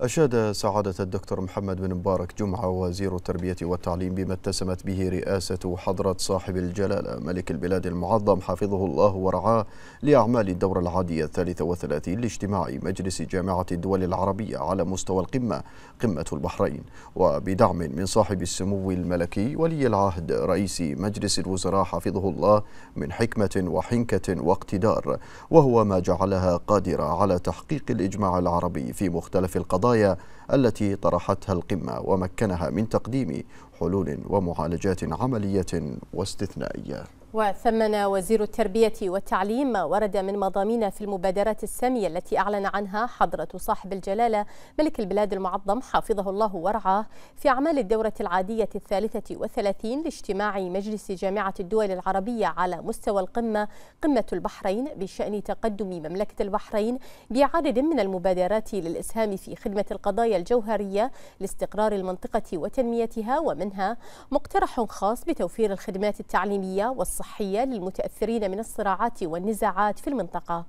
أشاد سعادة الدكتور محمد بن مبارك جمعة وزير التربية والتعليم بما اتسمت به رئاسة حضرة صاحب الجلالة ملك البلاد المعظم حفظه الله ورعاه لأعمال الدورة العادية الثالثة وثلاثين لاجتماع مجلس جامعة الدول العربية على مستوى القمة قمة البحرين وبدعم من صاحب السمو الملكي ولي العهد رئيس مجلس الوزراء حفظه الله من حكمة وحنكة واقتدار وهو ما جعلها قادرة على تحقيق الإجماع العربي في مختلف القضايا القضايا التي طرحتها القمة ومكنها من تقديم حلول ومعالجات عملية واستثنائية وثمن وزير التربية والتعليم ما ورد من مضامين في المبادرات السامية التي أعلن عنها حضرة صاحب الجلالة ملك البلاد المعظم حفظه الله ورعاه في أعمال الدورة العادية الثالثة والثلاثين لاجتماع مجلس جامعة الدول العربية على مستوى القمة قمة البحرين بشأن تقدم مملكة البحرين بعدد من المبادرات للإسهام في خدمة القضايا الجوهرية لاستقرار المنطقة وتنميتها ومنها مقترح خاص بتوفير الخدمات التعليمية والصحية الصحية للمتأثرين من الصراعات والنزاعات في المنطقة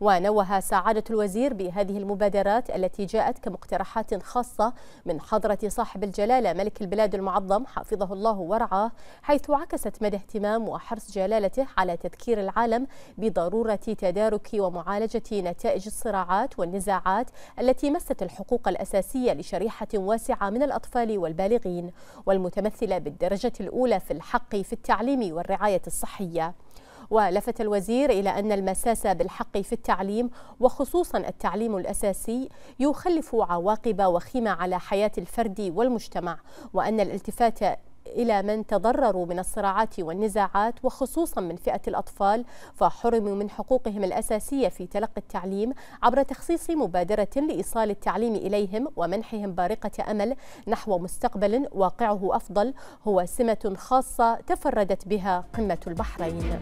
ونوه سعادة الوزير بهذه المبادرات التي جاءت كمقترحات خاصة من حضرة صاحب الجلالة ملك البلاد المعظم حفظه الله ورعاه حيث عكست مدى اهتمام وحرص جلالته على تذكير العالم بضرورة تدارك ومعالجة نتائج الصراعات والنزاعات التي مست الحقوق الأساسية لشريحة واسعة من الأطفال والبالغين والمتمثلة بالدرجة الأولى في الحق في التعليم والرعاية الصحية ولفت الوزير إلى أن المساس بالحق في التعليم وخصوصا التعليم الأساسي يخلف عواقب وخيمة على حياة الفرد والمجتمع وأن الالتفات إلى من تضرروا من الصراعات والنزاعات وخصوصا من فئة الأطفال فحرموا من حقوقهم الأساسية في تلقي التعليم عبر تخصيص مبادرة لإيصال التعليم إليهم ومنحهم بارقة أمل نحو مستقبل واقعه أفضل هو سمة خاصة تفردت بها قمة البحرين